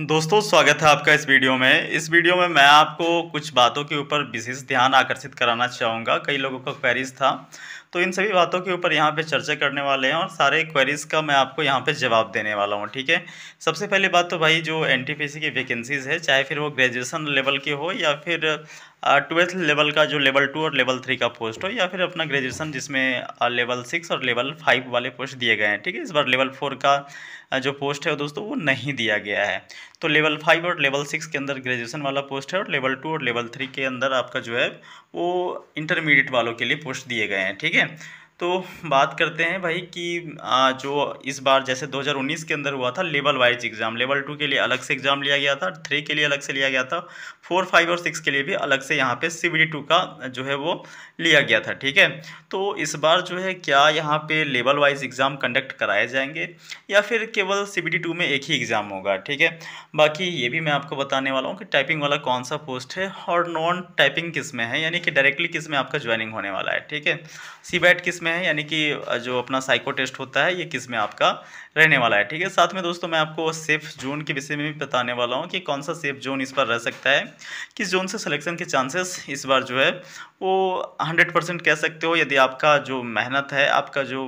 दोस्तों स्वागत है आपका इस वीडियो में इस वीडियो में मैं आपको कुछ बातों के ऊपर विशेष ध्यान आकर्षित कराना चाहूँगा कई लोगों का क्वेरीज था तो इन सभी बातों के ऊपर यहाँ पे चर्चा करने वाले हैं और सारे क्वेरीज़ का मैं आपको यहाँ पे जवाब देने वाला हूँ ठीक है सबसे पहले बात तो भाई जो एन की वैकेंसीज़ है चाहे फिर वो ग्रेजुएसन लेवल की हो या फिर ट्वेल्थ लेवल का जो लेवल टू और लेवल थ्री का पोस्ट हो या फिर अपना ग्रेजुएसन जिसमें लेवल सिक्स और लेवल फाइव वाले पोस्ट दिए गए हैं ठीक है इस बार लेवल फोर का जो पोस्ट है दोस्तों वो नहीं दिया गया है तो लेवल फाइव और लेवल सिक्स के अंदर ग्रेजुएसन वाला पोस्ट है और लेवल टू और लेवल थ्री के अंदर आपका जो है वो इंटरमीडिएट वालों के लिए पोस्ट दिए गए हैं ठीक है bien. तो बात करते हैं भाई कि जो इस बार जैसे 2019 के अंदर हुआ था level wise exam level two के लिए अलग से एग्ज़ाम लिया गया था थ्री के लिए अलग से लिया गया था फोर फाइव और सिक्स के लिए भी अलग से यहाँ पे सी बी टू का जो है वो लिया गया था ठीक है तो इस बार जो है क्या यहाँ पे लेवल वाइज एग्ज़ाम कंडक्ट कराए जाएंगे या फिर केवल सी बी टू में एक ही एग्ज़ाम होगा ठीक है बाकी ये भी मैं आपको बताने वाला हूँ कि टाइपिंग वाला कौन सा पोस्ट है और नॉन टाइपिंग किस में है यानी कि डायरेक्टली किस में आपका ज्वाइनिंग होने वाला है ठीक है सी बैट किस में में है यानी कि जो अपना साइको टेस्ट होता है ये किस में आपका रहने वाला है ठीक है साथ में दोस्तों मैं आपको सेफ जोन के विषय में भी बताने वाला हूँ कि कौन सा सेफ जोन इस बार रह सकता है किस जोन से सिलेक्शन के चांसेस इस बार जो है वो हंड्रेड परसेंट कह सकते हो यदि आपका जो मेहनत है आपका जो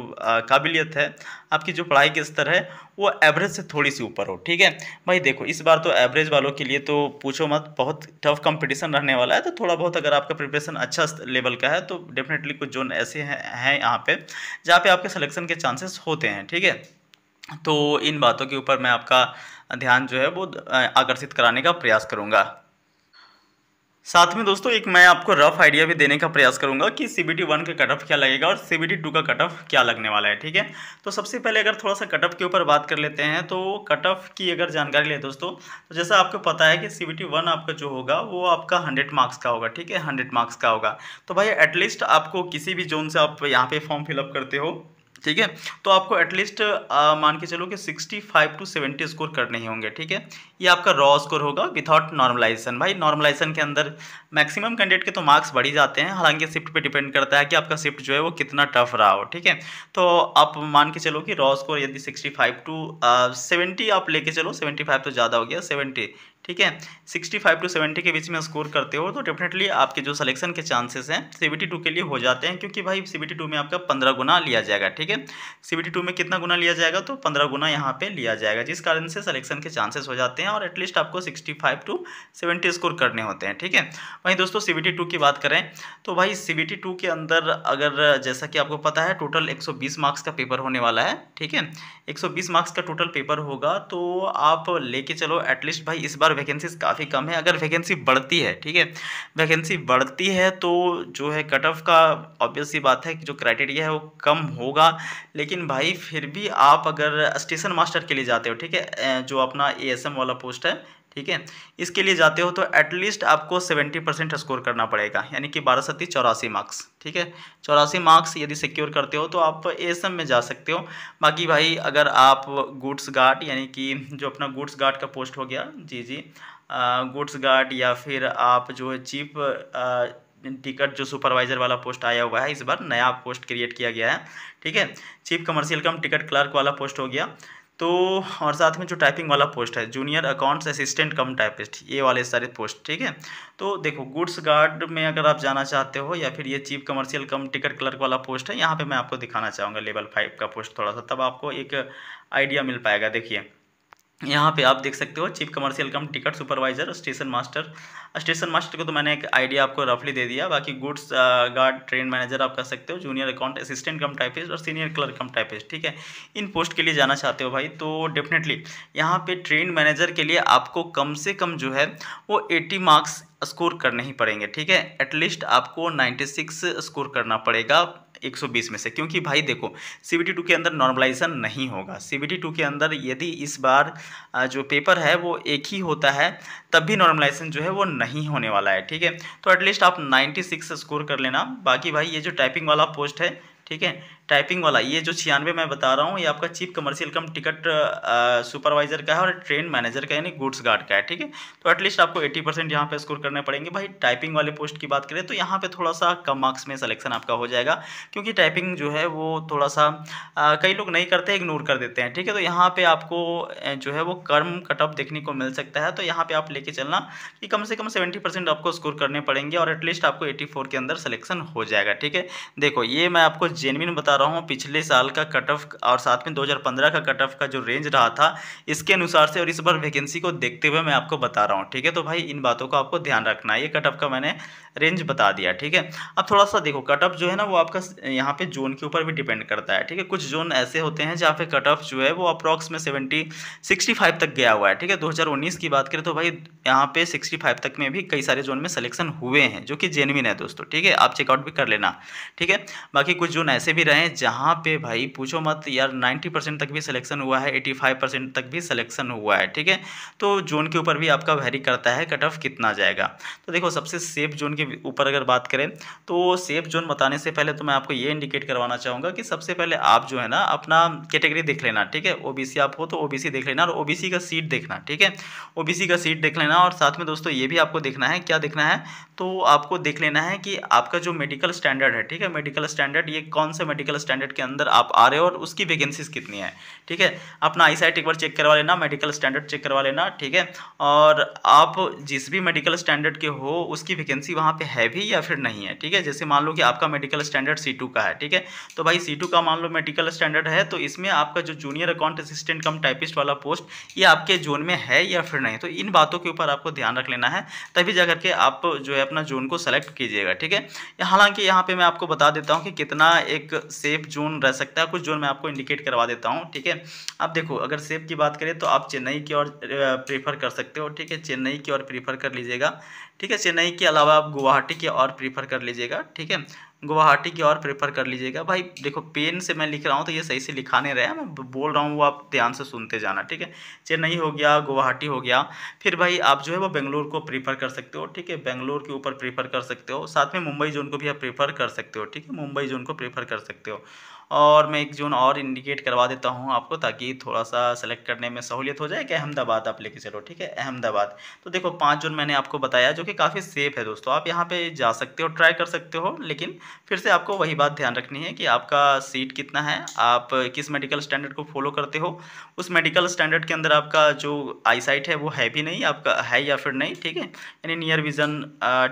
काबिलियत है आपकी जो पढ़ाई के स्तर है वो एवरेज से थोड़ी सी ऊपर हो ठीक है भाई देखो इस बार तो एवरेज वालों के लिए तो पूछो मत बहुत टफ कंपटीशन रहने वाला है तो थोड़ा बहुत अगर आपका प्रिपरेशन अच्छा लेवल का है तो डेफिनेटली कुछ जोन ऐसे हैं हैं यहाँ पे जहाँ पे आपके सिलेक्शन के चांसेस होते हैं ठीक है तो इन बातों के ऊपर मैं आपका ध्यान जो है वो आकर्षित कराने का प्रयास करूँगा साथ में दोस्तों एक मैं आपको रफ आइडिया भी देने का प्रयास करूंगा कि सी बी टी वन का कट ऑफ क्या लगेगा और सी बी टी टू का कट ऑफ क्या लगने वाला है ठीक है तो सबसे पहले अगर थोड़ा सा कट ऑफ के ऊपर बात कर लेते हैं तो कट ऑफ की अगर जानकारी ले दोस्तों तो जैसा आपको पता है कि सी बी टी वन आपका जो होगा वो आपका हंड्रेड मार्क्स का होगा ठीक है हंड्रेड मार्क्स का होगा तो भाई एटलीस्ट आपको किसी भी जोन से आप यहाँ पर फॉर्म फिलअप करते हो ठीक है तो आपको एटलीस्ट मान के चलो कि 65 टू 70 स्कोर करने ही होंगे ठीक है ये आपका रॉ स्कोर होगा विदाउट नॉर्मलाइजेशन भाई नॉर्मलाइजेशन के अंदर मैक्सिमम कैंडिडेट के तो मार्क्स बढ़ ही जाते हैं हालांकि शिफ्ट पे डिपेंड करता है कि आपका शिफ्ट जो है वो कितना टफ रहा हो ठीक है तो आप मान के चलो कि रॉ स्कोर यदि सिक्सटी टू सेवेंटी आप लेके चलो सेवेंटी तो ज़्यादा हो गया सेवेंटी ठीक है 65 टू 70 के बीच में स्कोर करते हो तो डेफिनेटली आपके जो सिलेक्शन के चांसेस हैं सीबीटी टू के लिए हो जाते हैं क्योंकि भाई सीबीटी टू में आपका 15 गुना लिया जाएगा ठीक है सीबीटी टू में कितना गुना लिया जाएगा तो 15 गुना यहाँ पे लिया जाएगा जिस कारण से सिलेक्शन के चांसेस हो जाते हैं और एटलीस्ट आपको सिक्सटी टू सेवेंटी स्कोर करने होते हैं ठीक है वहीं दोस्तों सी टू की बात करें तो भाई सी टू के अंदर अगर जैसा कि आपको पता है टोटल एक मार्क्स का पेपर होने वाला है ठीक है एक मार्क्स का टोटल पेपर होगा तो आप लेके चलो एटलीस्ट भाई इस बार वैकेंसीज काफ़ी कम है अगर वैकेंसी बढ़ती है ठीक है वैकेंसी बढ़ती है तो जो है कट ऑफ का ऑब्वियसली बात है कि जो क्राइटेरिया है वो कम होगा लेकिन भाई फिर भी आप अगर स्टेशन मास्टर के लिए जाते हो ठीक है जो अपना ए वाला पोस्ट है ठीक है इसके लिए जाते हो तो एटलीस्ट आपको सेवेंटी परसेंट स्कोर करना पड़ेगा यानी कि बारह सत्ती चौरासी मार्क्स ठीक है चौरासी मार्क्स यदि सिक्योर करते हो तो आप एसएम में जा सकते हो बाकी भाई अगर आप गुड्स गार्ड यानी कि जो अपना गुड्स गार्ड का पोस्ट हो गया जी जी गुड्स गार्ड या फिर आप जो है चीफ टिकट जो सुपरवाइजर वाला पोस्ट आया हुआ है इस बार नया पोस्ट क्रिएट किया गया है ठीक है chief commercial cum ticket clerk वाला पोस्ट हो गया तो और साथ में जो टाइपिंग वाला पोस्ट है junior accounts assistant cum typist ये वाले सारे पोस्ट ठीक है तो देखो गुड्स गार्ड में अगर आप जाना चाहते हो या फिर ये chief commercial cum ticket clerk वाला पोस्ट है यहाँ पे मैं आपको दिखाना चाहूँगा लेवल फाइव का पोस्ट थोड़ा सा तब आपको एक आइडिया मिल पाएगा देखिए यहाँ पे आप देख सकते हो chief commercial cum ticket supervisor station master station master को तो मैंने एक आइडिया आपको रफली दे दिया बाकी गुड्स गार्ड ट्रेन मैनेजर आप कर सकते हो junior account assistant cum typist और सीनियर क्लर्क कम टाइपिस्ट ठीक है इन पोस्ट के लिए जाना चाहते हो भाई तो डेफिनेटली यहाँ पे ट्रेन मैनेजर के लिए आपको कम से कम जो है वो एटी मार्क्स स्कोर करने ही पड़ेंगे ठीक है एटलीस्ट आपको नाइन्टी सिक्स स्कोर करना पड़ेगा 120 में से क्योंकि भाई देखो सी बी के अंदर नॉर्मलाइजेशन नहीं होगा सी बी के अंदर यदि इस बार जो पेपर है वो एक ही होता है तब भी नॉर्मलाइजेशन जो है वो नहीं होने वाला है ठीक है तो एटलीस्ट आप नाइन्टी स्कोर कर लेना बाकी भाई ये जो टाइपिंग वाला पोस्ट है ठीक है टाइपिंग वाला ये जो छियानवे मैं बता रहा हूँ ये आपका chief commercial cum ticket supervisor का है और ट्रेन मैनेजर का यानी गुड्स गार्ड का है ठीक है तो एटलीस्ट आपको एट्टी परसेंट यहाँ पर स्कोर करने पड़ेंगे भाई टाइपिंग वाले पोस्ट की बात करें तो यहाँ पर थोड़ा सा कम मार्क्स में सलेक्शन आपका हो जाएगा क्योंकि टाइपिंग जो है वो थोड़ा सा आ, कई लोग नहीं करते इग्नोर कर देते हैं ठीक है तो यहाँ पर आपको जो है वो कर्म कट ऑफ देखने को मिल सकता है तो यहाँ पर आप लेके चलना कि कम से कम सेवेंटी आपको स्कोर करने पड़ेंगे और एटलीस्ट आपको एट्टी के अंदर सलेक्शन हो जाएगा ठीक है देखो ये मैं आपको जेनविन बता बता रहा हूँ पिछले साल का कट ऑफ और साथ में 2015 का कट ऑफ का जो रेंज रहा था इसके अनुसार से और इस बार वैकेंसी को देखते हुए मैं आपको बता रहा हूँ ठीक है तो भाई इन बातों का आपको ध्यान रखना है ये कट ऑफ का मैंने रेंज बता दिया ठीक है अब थोड़ा सा देखो कट ऑफ जो है ना वो आपका यहाँ पे जोन के ऊपर भी डिपेंड करता है ठीक है कुछ जोन ऐसे होते हैं जहाँ पे कट ऑफ जो है वो अप्रॉक्स में सेवेंटी सिक्सटी फाइव तक गया हुआ है ठीक है दो हज़ार उन्नीस की बात करें तो भाई यहाँ पे सिक्सटी फाइव तक में भी कई सारे जोन में सिलेक्शन हुए हैं जो कि जेनविन है दोस्तों ठीक है आप चेकआउट भी कर लेना ठीक है बाकी कुछ जोन ऐसे भी रहे हैं जहाँ पे भाई पूछो मत यार 90 परसेंट तक भी सिलेक्शन हुआ है 85 परसेंट तक भी सिलेक्शन हुआ है ठीक है तो जोन के ऊपर भी आपका वेरी करता है कट ऑफ कितना जाएगा तो देखो सबसे सेफ जोन के ऊपर अगर बात करें तो सेफ जोन बताने से पहले तो मैं आपको ये इंडिकेट करवाना चाहूँगा कि सबसे पहले आप जो है ना अपना कैटेगरी देख लेना ठीक है ओ आप हो तो ओ देख लेना और ओ का सीट देखना ठीक है ओ का सीट देख लेना और साथ में दोस्तों ये भी आपको देखना है क्या देखना है तो आपको देख लेना है कि आपका जो मेडिकल स्टैंडर्ड है ठीक है मेडिकल स्टैंडर्ड ये कौन से मेडिकल मेडिकल स्टैंडर्ड के अंदर आप आ रहे हो और उसकी वैकेंसीज कितनी है ठीक है अपना आई एक बार चेक करवा लेना मेडिकल स्टैंडर्ड चेक करवा लेना ठीक है और आप जिस भी मेडिकल स्टैंडर्ड के हो उसकी वैकेंसी वहाँ पर है भी या फिर नहीं है ठीक है जैसे मान लो कि आपका मेडिकल स्टैंडर्ड सी का है ठीक है तो भाई सी का मान लो मेडिकल स्टैंडर्ड है तो इसमें आपका जो junior account assistant cum typist वाला पोस्ट ये आपके जोन में है या फिर नहीं तो इन बातों के ऊपर आपको ध्यान रख लेना है तभी जा करके आप जो है अपना जोन को सेलेक्ट कीजिएगा ठीक है हालांकि यहाँ पे मैं आपको बता देता हूँ कि कितना एक C2 सेफ जोन रह सकता है कुछ जोन मैं आपको इंडिकेट करवा देता हूँ ठीक है अब देखो अगर सेफ की बात करें तो आप चेन्नई की ओर प्रीफर कर सकते हो ठीक है चेन्नई की ओर प्रीफर कर लीजिएगा ठीक है चेन्नई के अलावा आप गुवाहाटी की ओर प्रीफर कर लीजिएगा ठीक है गुवाहाटी की और प्रेफर कर लीजिएगा भाई देखो पेन से मैं लिख रहा हूँ तो ये सही से लिखा नहीं रहा है मैं बोल रहा हूँ वो आप ध्यान से सुनते जाना ठीक है चेन्नई हो गया गुवाहाटी हो गया फिर भाई आप जो है वो बेंगलोर को प्रीफर कर सकते हो ठीक है बेंगलोर के ऊपर प्रीफर कर सकते हो साथ में मुंबई जोन को भी आप प्रीफर कर सकते हो ठीक है मुंबई जोन को प्रीफर कर सकते हो और मैं एक जोन और इंडिकेट करवा देता हूँ आपको ताकि थोड़ा सा सेलेक्ट करने में सहूलियत हो जाए कि अहमदाबाद आप लेके चलो ठीक है अहमदाबाद तो देखो पाँच जोन मैंने आपको बताया जो कि काफ़ी सेफ है दोस्तों आप यहाँ पर जा सकते हो ट्राई कर सकते हो लेकिन फिर से आपको वही बात ध्यान रखनी है कि आपका सीट कितना है आप किस मेडिकल स्टैंडर्ड को फॉलो करते हो उस मेडिकल स्टैंडर्ड के अंदर आपका जो आईसाइट है वो है भी नहीं आपका है या फिर नहीं ठीक है यानी नियर विज़न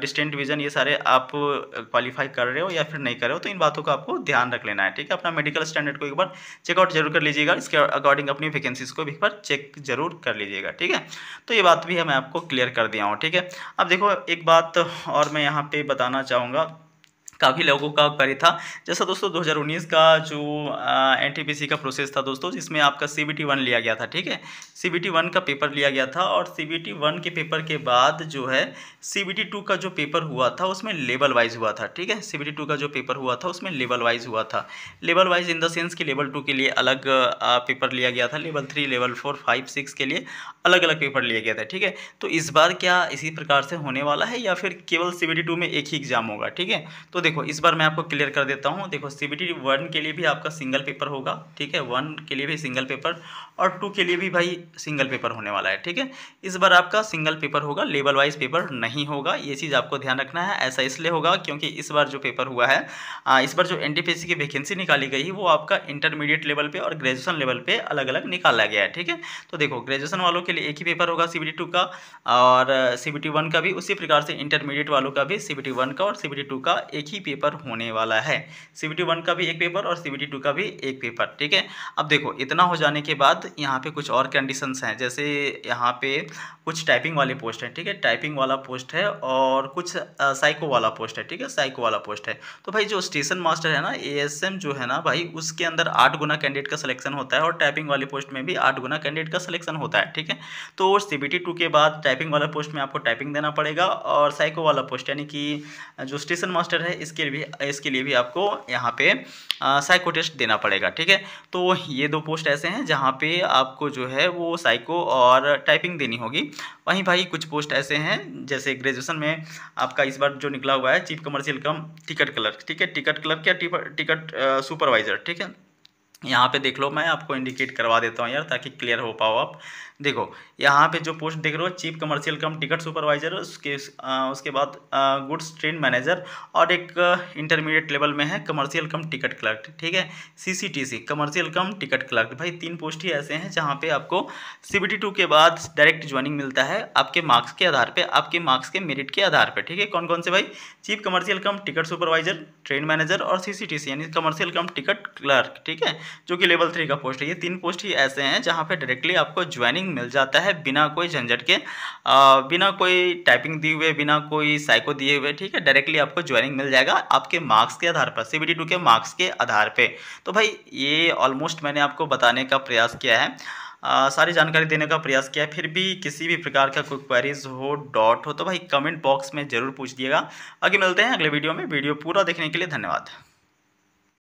डिस्टेंट विज़न ये सारे आप क्वालिफाई कर रहे हो या फिर नहीं कर रहे हो तो इन बातों का आपको ध्यान रख लेना है ठीक है अपना मेडिकल स्टैंडर्ड को एक बार चेकआउट जरूर कर लीजिएगा इसके अकॉर्डिंग अपनी वैकेंसीज को भी एक बार चेक जरूर कर लीजिएगा ठीक है तो ये बात भी मैं आपको क्लियर कर दिया हूँ ठीक है अब देखो एक बात और मैं यहाँ पर बताना चाहूँगा काफ़ी लोगों का करे था जैसा दोस्तों 2019 का जो एनटीपीसी का प्रोसेस था दोस्तों जिसमें आपका सी बी वन लिया गया था ठीक है सी बी वन का पेपर लिया गया था और सी बी वन के पेपर के बाद जो है सी बी टू का जो पेपर हुआ था उसमें लेवल वाइज हुआ था ठीक है सी बी टू का जो पेपर हुआ था उसमें लेवल वाइज हुआ था level wise in the sense कि लेवल टू के लिए अलग पेपर लिया गया था level three level four five six के लिए अलग अलग पेपर लिया गया था ठीक है तो इस बार क्या इसी प्रकार से होने वाला है या फिर केवल सी बी में एक ही एग्ज़ाम होगा ठीक है तो देखो इस बार मैं आपको क्लियर कर देता हूँ देखो सी बी टी वन के लिए भी आपका सिंगल पेपर होगा ठीक है वन के लिए भी सिंगल पेपर और टू के लिए भी भाई सिंगल पेपर होने वाला है ठीक है इस बार आपका सिंगल पेपर होगा लेवल वाइज पेपर नहीं होगा ये चीज़ आपको ध्यान रखना है ऐसा इसलिए होगा क्योंकि इस बार जो पेपर हुआ है इस बार जो एन की वैकेंसी निकाली गई है वो आपका इंटरमीडिएट लेवल पर और ग्रेजुएसन लेवल पर अलग अलग निकाला गया है ठीक है तो देखो ग्रेजुएसन वालों के लिए एक ही पेपर होगा सी बी का और सी बी का भी उसी प्रकार से इंटरमीडिएट वालों का भी सी बी का और सी बी का एक ही पेपर होने वाला है सी बी वन का भी एक पेपर और सी बी टू का भी एक पेपर ठीक है अब देखो इतना हो जाने के बाद यहाँ पे कुछ और कंडीशंस हैं जैसे यहाँ पे कुछ टाइपिंग वाले पोस्ट हैं ठीक है टाइपिंग वाला पोस्ट है और कुछ साइको वाला पोस्ट है ठीक है साइको वाला पोस्ट है तो भाई जो स्टेशन मास्टर है ना ए जो है ना भाई उसके अंदर आठ गुना कैंडिडेट का सिलेक्शन होता है और टाइपिंग वाले पोस्ट में भी आठ गुना कैंडिडेट का सिलेक्शन होता है ठीक है तो सी बी टू के बाद टाइपिंग वाला पोस्ट में आपको टाइपिंग देना पड़ेगा और साइको वाला पोस्ट यानी कि जो स्टेशन मास्टर है इसके भी इसके लिए भी आपको यहाँ पे साइको टेस्ट देना पड़ेगा ठीक है तो ये दो पोस्ट ऐसे हैं जहाँ पे आपको जो है वो साइको और टाइपिंग देनी होगी वहीं भाई कुछ पोस्ट ऐसे हैं जैसे ग्रेजुएसन में आपका इस बार जो निकला हुआ है chief commercial cum ticket clerk ठीक है टिकट क्लर्क या टिकट सुपरवाइज़र ठीक है यहाँ पे देख लो मैं आपको इंडिकेट करवा देता हूँ यार ताकि क्लियर हो पाओ आप देखो यहाँ पे जो पोस्ट देख रहे हो chief commercial cum ticket supervisor उसके उसके बाद गुड्स ट्रेन मैनेजर और एक इंटरमीडिएट लेवल में है कमर्शियल कम टिकट क्लर्क ठीक है CCTC commercial cum ticket clerk भाई तीन पोस्ट ही ऐसे हैं जहाँ पे आपको सी टू के बाद डायरेक्ट ज्वाइनिंग मिलता है आपके मार्क्स के आधार पर आपके मार्क्स के मेरिट के आधार पर ठीक है कौन कौन से भाई chief commercial cum ticket supervisor train manager और सी यानी कमर्शियल कम टिकट क्लर्क ठीक है जो कि लेवल थ्री का पोस्ट है ये तीन पोस्ट ही ऐसे हैं जहाँ पे डायरेक्टली आपको ज्वाइनिंग मिल जाता है बिना कोई झंझट के आ, बिना कोई टाइपिंग दिए हुए बिना कोई साइको दिए हुए ठीक है डायरेक्टली आपको ज्वाइनिंग मिल जाएगा आपके मार्क्स के आधार पर सी के मार्क्स के आधार पर तो भाई ये ऑलमोस्ट मैंने आपको बताने का प्रयास किया है आ, सारी जानकारी देने का प्रयास किया फिर भी किसी भी प्रकार का कोई क्वेरीज हो डॉट हो तो भाई कमेंट बॉक्स में ज़रूर पूछ दिएगा आगे मिलते हैं अगले वीडियो में वीडियो पूरा देखने के लिए धन्यवाद